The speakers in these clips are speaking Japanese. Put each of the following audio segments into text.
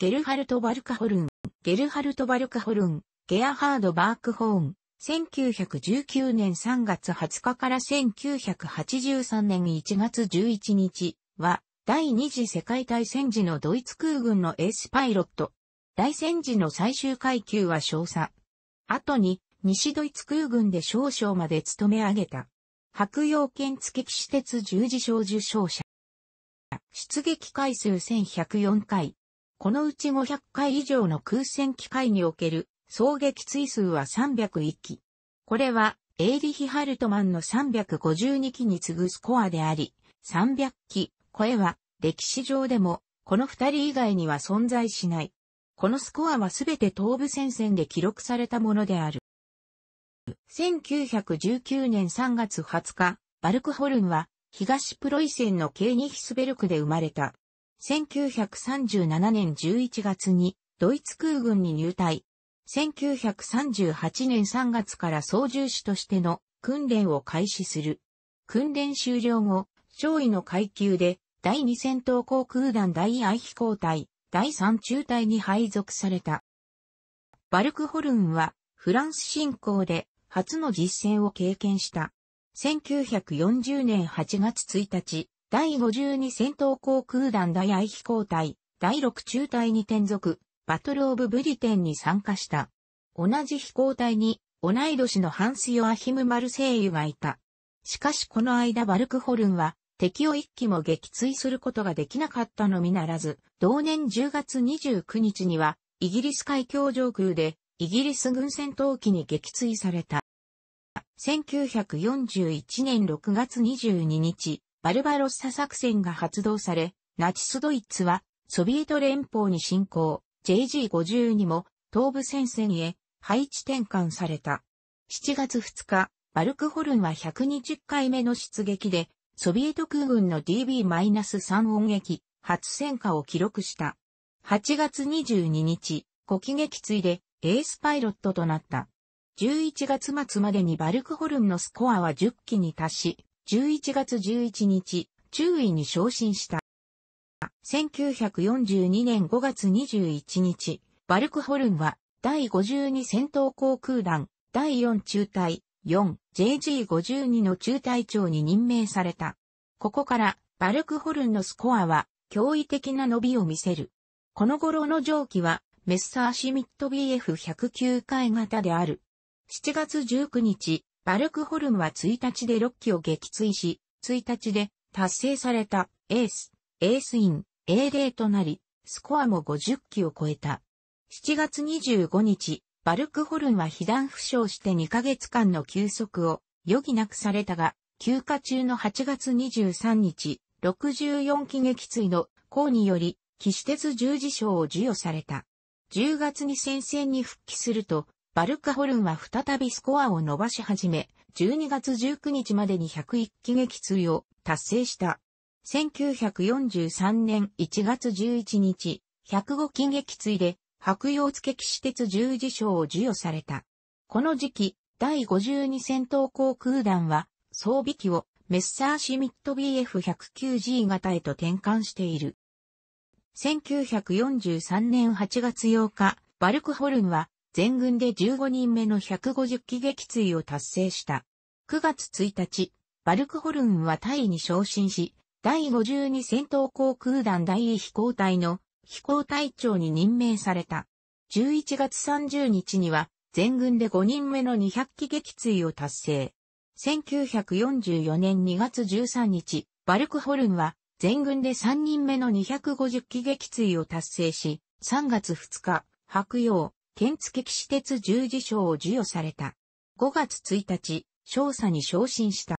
ゲルハルト・バルカホルン、ゲルハルト・バルカホルン、ゲアハード・バークホーン、1919年3月20日から1983年1月11日は、第二次世界大戦時のドイツ空軍のエースパイロット。大戦時の最終階級は少佐。後に、西ドイツ空軍で少将まで務め上げた。白洋剣付き施鉄十字章受賞者。出撃回数1104回、このうち500回以上の空戦機械における衝撃追数は301機。これは、エイリヒ・ハルトマンの352機に次ぐスコアであり、300機、声は、歴史上でも、この二人以外には存在しない。このスコアはすべて東部戦線で記録されたものである。1919年3月20日、バルクホルンは、東プロイセンのケーニヒスベルクで生まれた。1937年11月にドイツ空軍に入隊。1938年3月から操縦士としての訓練を開始する。訓練終了後、上位の階級で第2戦闘航空団第愛飛行隊、第3中隊に配属された。バルクホルンはフランス侵攻で初の実戦を経験した。1940年8月1日、第52戦闘航空団第愛飛行隊、第6中隊に転属、バトルオブブリテンに参加した。同じ飛行隊に、同い年のハンス・ヨアヒム・マルセイユがいた。しかしこの間バルクホルンは、敵を一機も撃墜することができなかったのみならず、同年10月29日には、イギリス海峡上空で、イギリス軍戦闘機に撃墜された。1941年6月22日、バルバロッサ作戦が発動され、ナチスドイツはソビエト連邦に侵攻、JG52 も東部戦線へ配置転換された。7月2日、バルクホルンは120回目の出撃で、ソビエト空軍の DB-3 音撃、初戦果を記録した。8月22日、5機撃墜でエースパイロットとなった。11月末までにバルクホルンのスコアは10機に達し、11月11日、中尉に昇進した。1942年5月21日、バルクホルンは、第52戦闘航空団、第4中隊、4JG52 の中隊長に任命された。ここから、バルクホルンのスコアは、驚異的な伸びを見せる。この頃の蒸気は、メッサーシミット BF109 回型である。7月19日、バルクホルムは1日で6機を撃墜し、1日で達成されたエース、エースイン、A0 となり、スコアも50機を超えた。7月25日、バルクホルンは被弾負傷して2ヶ月間の休息を余儀なくされたが、休暇中の8月23日、64機撃墜の功により、騎士鉄十字章を授与された。10月に戦線に復帰すると、バルカホルンは再びスコアを伸ばし始め、12月19日までに101期撃墜を達成した。1943年1月11日、105期撃墜で、白洋付騎士鉄十字章を授与された。この時期、第52戦闘航空団は、装備機をメッサーシミット BF109G 型へと転換している。1943年8月8日、バルクホルンは全軍で15人目の150機撃墜を達成した。9月1日、バルクホルンはタイに昇進し、第52戦闘航空団第1飛行隊の飛行隊長に任命された。11月30日には全軍で5人目の200機撃墜を達成。1944年2月13日、バルクホルンは全軍で3人目の250機撃墜を達成し、3月2日、白洋、県付騎士鉄十字章を授与された。5月1日、少佐に昇進した。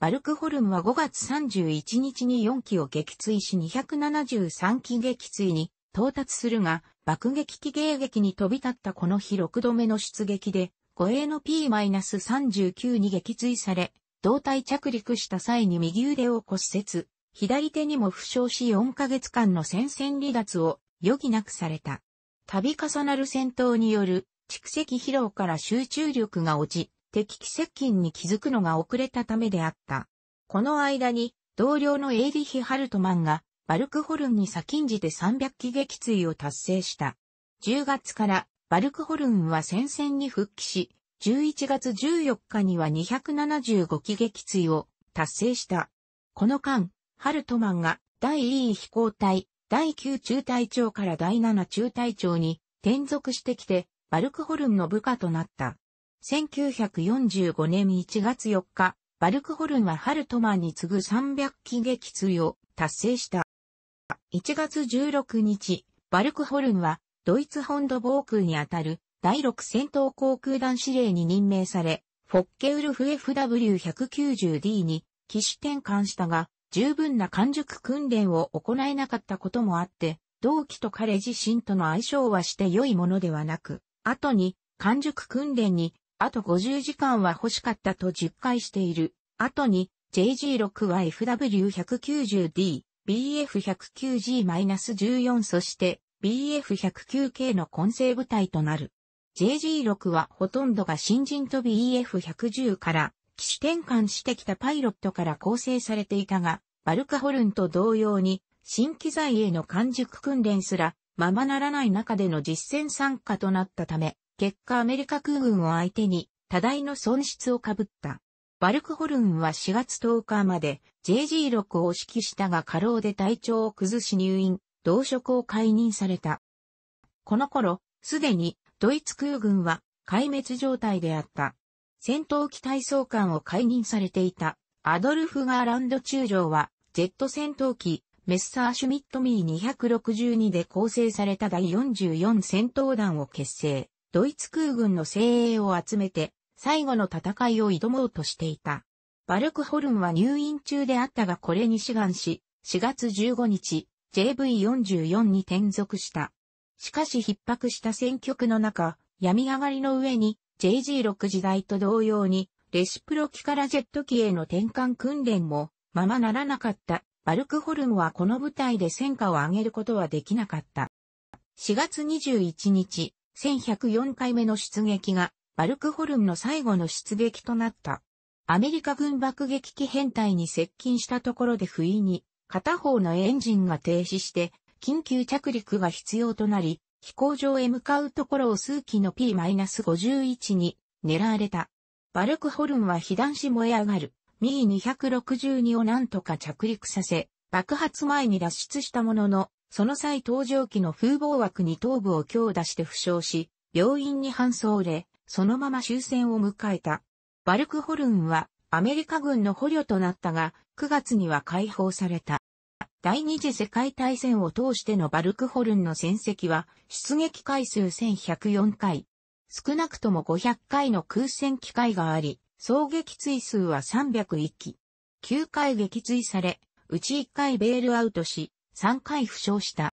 バルクホルムは5月31日に4機を撃墜し273機撃墜に到達するが、爆撃機迎撃に飛び立ったこの日6度目の出撃で、護衛の P-39 に撃墜され、胴体着陸した際に右腕を骨折、左手にも負傷し4ヶ月間の戦線離脱を余儀なくされた。度重なる戦闘による蓄積疲労から集中力が落ち、敵機接近に気づくのが遅れたためであった。この間に、同僚のエイリヒ・ハルトマンが、バルクホルンに先んじて300機撃墜を達成した。10月からバルクホルンは戦線に復帰し、11月14日には275機撃墜を達成した。この間、ハルトマンが第 E 飛行隊第9中隊長から第7中隊長に転属してきて、バルクホルンの部下となった。1945年1月4日、バルクホルンはハルトマンに次ぐ300機撃墜を達成した。1月16日、バルクホルンはドイツ本土防空にあたる第6戦闘航空団司令に任命され、フォッケウルフ FW190D に機種転換したが、十分な完熟訓練を行えなかったこともあって、同期と彼自身との相性はして良いものではなく、後に完熟訓練にあと50時間は欲しかったと実感している。後に JG6 は FW190D、BF109G-14 そして BF109K の混成部隊となる。JG6 はほとんどが新人と BF110 から機種転換してきたパイロットから構成されていたが、バルカホルンと同様に、新機材への完熟訓練すら、ままならない中での実戦参加となったため、結果アメリカ空軍を相手に、多大の損失を被った。バルクホルンは4月10日まで JG6 を指揮したが過労で体調を崩し入院、同職を解任された。この頃、すでにドイツ空軍は壊滅状態であった。戦闘機体操官を解任されていたアドルフ・ガーランド中将は、ジェット戦闘機、メッサーシュミットミー262で構成された第44戦闘団を結成、ドイツ空軍の精鋭を集めて、最後の戦いを挑もうとしていた。バルクホルンは入院中であったがこれに志願し、4月15日、JV44 に転属した。しかし逼迫した戦局の中、闇上がりの上に、JG6 時代と同様に、レシプロ機からジェット機への転換訓練も、ままならなかった。バルクホルムはこの部隊で戦果を上げることはできなかった。4月21日、1104回目の出撃が、バルクホルムの最後の出撃となった。アメリカ軍爆撃機編隊に接近したところで不意に、片方のエンジンが停止して、緊急着陸が必要となり、飛行場へ向かうところを数機の P-51 に狙われた。バルクホルンは被弾し燃え上がる、ミー262を何とか着陸させ、爆発前に脱出したものの、その際搭乗機の風防枠に頭部を強打して負傷し、病院に搬送れ、そのまま終戦を迎えた。バルクホルンはアメリカ軍の捕虜となったが、9月には解放された。第二次世界大戦を通してのバルクホルンの戦績は、出撃回数1104回。少なくとも500回の空戦機会があり、総撃墜数は301機。9回撃墜され、うち1回ベールアウトし、3回負傷した。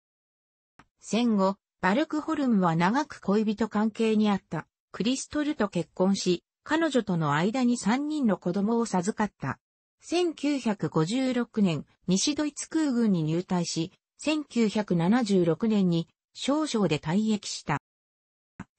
戦後、バルクホルンは長く恋人関係にあった、クリストルと結婚し、彼女との間に3人の子供を授かった。1956年、西ドイツ空軍に入隊し、1976年に少々で退役した。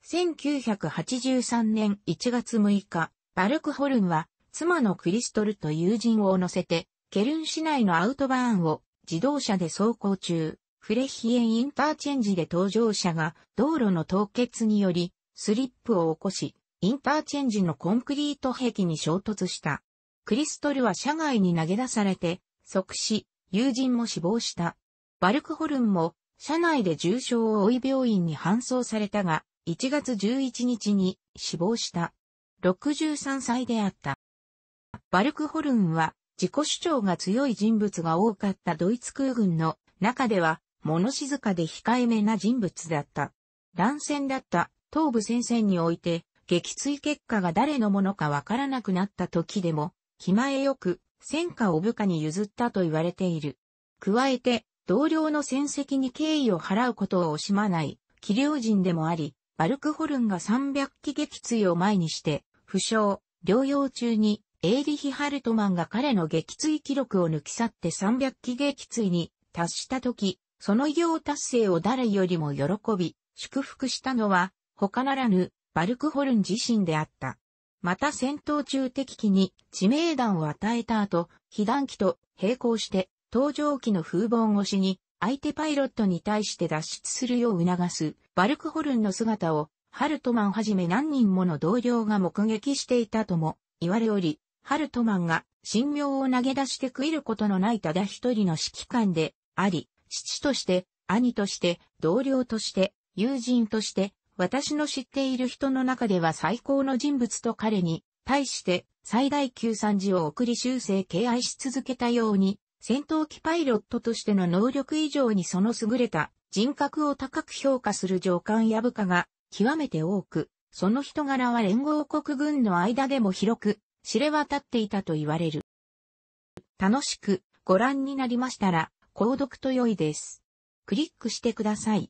1983年1月6日、バルクホルンは妻のクリストルと友人を乗せて、ケルン市内のアウトバーンを自動車で走行中、フレヒエンインターチェンジで搭乗者が道路の凍結によりスリップを起こし、インターチェンジのコンクリート壁に衝突した。クリストルは車外に投げ出されて、即死、友人も死亡した。バルクホルンも、車内で重傷を負い病院に搬送されたが、1月11日に死亡した。63歳であった。バルクホルンは、自己主張が強い人物が多かったドイツ空軍の中では、物静かで控えめな人物だった。乱戦だった東部戦線において、撃墜結果が誰のものかわからなくなった時でも、気前よく、戦果を部下に譲ったと言われている。加えて、同僚の戦績に敬意を払うことを惜しまない、気領人でもあり、バルクホルンが300機撃墜を前にして、負傷、療養中に、エーリヒ・ハルトマンが彼の撃墜記録を抜き去って300機撃墜に達した時、その偉業達成を誰よりも喜び、祝福したのは、他ならぬ、バルクホルン自身であった。また戦闘中敵機に致命弾を与えた後、被弾機と並行して搭乗機の風防越しに相手パイロットに対して脱出するよう促すバルクホルンの姿をハルトマンはじめ何人もの同僚が目撃していたとも言われおり、ハルトマンが神妙を投げ出して食いることのないただ一人の指揮官であり、父として、兄として、同僚として、友人として、私の知っている人の中では最高の人物と彼に、対して最大級賛辞を送り修正敬愛し続けたように、戦闘機パイロットとしての能力以上にその優れた人格を高く評価する上官や部下が極めて多く、その人柄は連合国軍の間でも広く知れ渡っていたと言われる。楽しくご覧になりましたら、購読と良いです。クリックしてください。